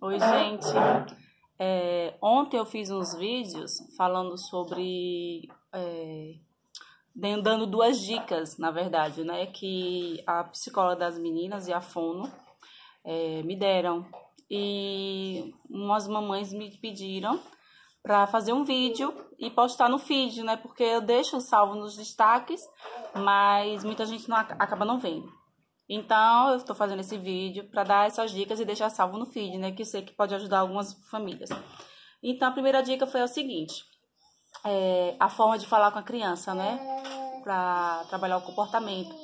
Oi, gente. É, ontem eu fiz uns vídeos falando sobre. É, dando duas dicas, na verdade, né? Que a psicóloga das meninas e a Fono é, me deram. E umas mamães me pediram para fazer um vídeo e postar no feed, né? Porque eu deixo salvo nos destaques, mas muita gente não, acaba não vendo. Então, eu estou fazendo esse vídeo para dar essas dicas e deixar salvo no feed, né? Que sei que pode ajudar algumas famílias. Então, a primeira dica foi o seguinte: é, a forma de falar com a criança, né? Para trabalhar o comportamento.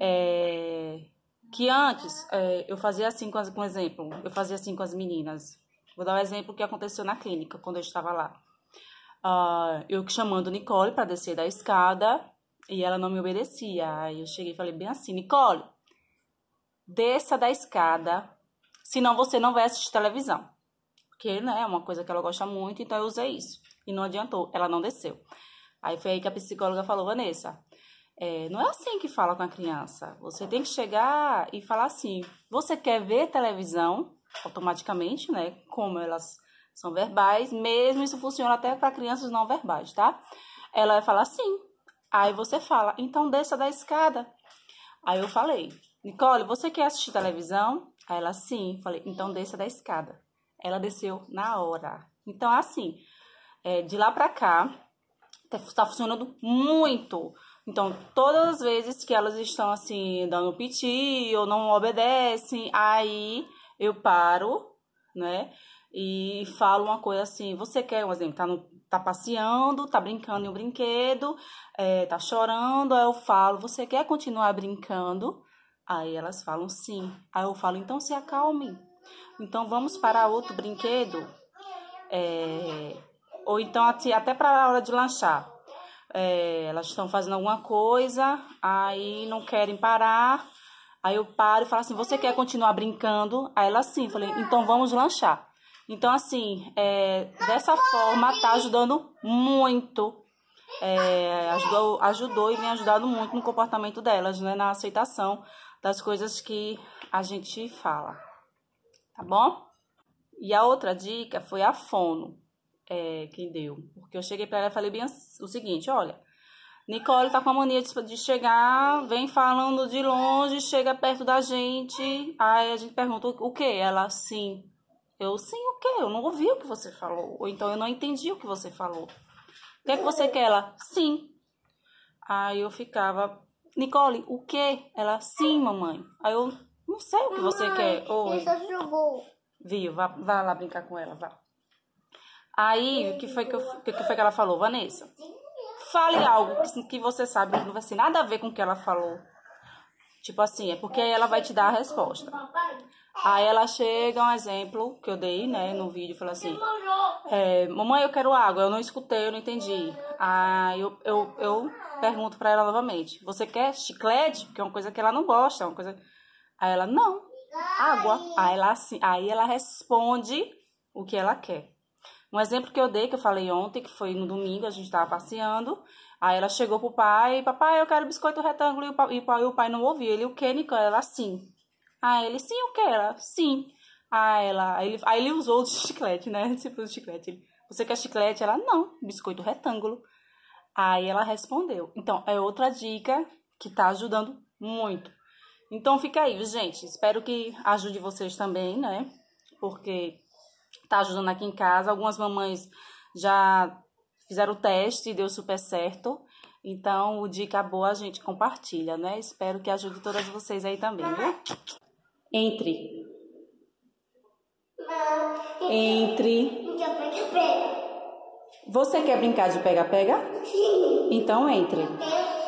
É, que antes é, eu fazia assim com, as, com exemplo, eu fazia assim com as meninas. Vou dar um exemplo que aconteceu na clínica quando eu estava lá. Uh, eu chamando Nicole para descer da escada e ela não me obedecia. Aí eu cheguei e falei bem assim, Nicole, desça da escada, senão você não vai assistir televisão. Porque, né, é uma coisa que ela gosta muito, então eu usei isso. E não adiantou, ela não desceu. Aí foi aí que a psicóloga falou, Vanessa, é, não é assim que fala com a criança. Você tem que chegar e falar assim, você quer ver televisão? Automaticamente, né, como elas são verbais, mesmo isso funciona até para crianças não verbais, tá? Ela vai falar sim, Aí você fala, então desça da escada. Aí eu falei, Nicole, você quer assistir televisão? Aí ela, sim. Falei, então desça da escada. Ela desceu na hora. Então, assim, é, de lá pra cá, tá, tá funcionando muito. Então, todas as vezes que elas estão, assim, dando piti ou não obedecem, aí eu paro, né? E falo uma coisa assim, você quer um exemplo, tá no tá passeando, tá brincando em um brinquedo, é, tá chorando, aí eu falo, você quer continuar brincando? Aí elas falam sim. Aí eu falo, então se acalme. Então vamos para outro brinquedo. É, ou então até para a hora de lanchar. É, elas estão fazendo alguma coisa, aí não querem parar. Aí eu paro e falo assim, você quer continuar brincando? Aí elas sim, falei, então vamos lanchar. Então, assim, é, dessa forma, tá ajudando muito. É, ajudou, ajudou e vem ajudando muito no comportamento delas, né? Na aceitação das coisas que a gente fala. Tá bom? E a outra dica foi a fono, é, deu. Porque eu cheguei para ela e falei bem o seguinte, olha... Nicole tá com a mania de, chegar, vem falando de longe, chega perto da gente. Aí a gente pergunta o que? Ela, sim, eu sim, o quê? Eu não ouvi o que você falou. Ou então eu não entendi o que você falou. O que é que você quer? Ela, sim. Aí eu ficava, Nicole, o quê? Ela, sim, mamãe. Aí eu não sei o que você quer. Oi. Ele jogou. Viu, vá, vá lá brincar com ela, vá. Aí, o que foi que, eu, que, foi que ela falou, Vanessa? Fale algo que, que você sabe que não vai ser nada a ver com o que ela falou. Tipo assim, é porque ela vai te dar a resposta. Aí ela chega, um exemplo que eu dei, né, no vídeo, falou assim: é, Mamãe, eu quero água. Eu não escutei, eu não entendi. Aí eu, eu, eu pergunto pra ela novamente: Você quer chiclete? Porque é uma coisa que ela não gosta, é uma coisa. Aí ela: Não, água. Aí ela, assim, aí ela responde o que ela quer. Um exemplo que eu dei, que eu falei ontem, que foi no domingo, a gente estava passeando. Aí ela chegou pro pai, papai, eu quero biscoito retângulo, e o pai, e o pai não ouviu. Ele, o Kênico, ela sim. Aí ah, ele, sim, o que? Ela, sim. Aí ah, ela, aí ele, aí ele usou o chiclete, né? Tipo, o chiclete. Ele, você quer chiclete? Ela, não, biscoito retângulo. Aí ela respondeu. Então, é outra dica que tá ajudando muito. Então, fica aí, gente. Espero que ajude vocês também, né? Porque tá ajudando aqui em casa. Algumas mamães já fizeram o teste e deu super certo. Então, o dica boa a gente compartilha, né? Espero que ajude todas vocês aí também, viu? Entre. Entre. Você quer brincar de pega-pega? Sim. Então entre.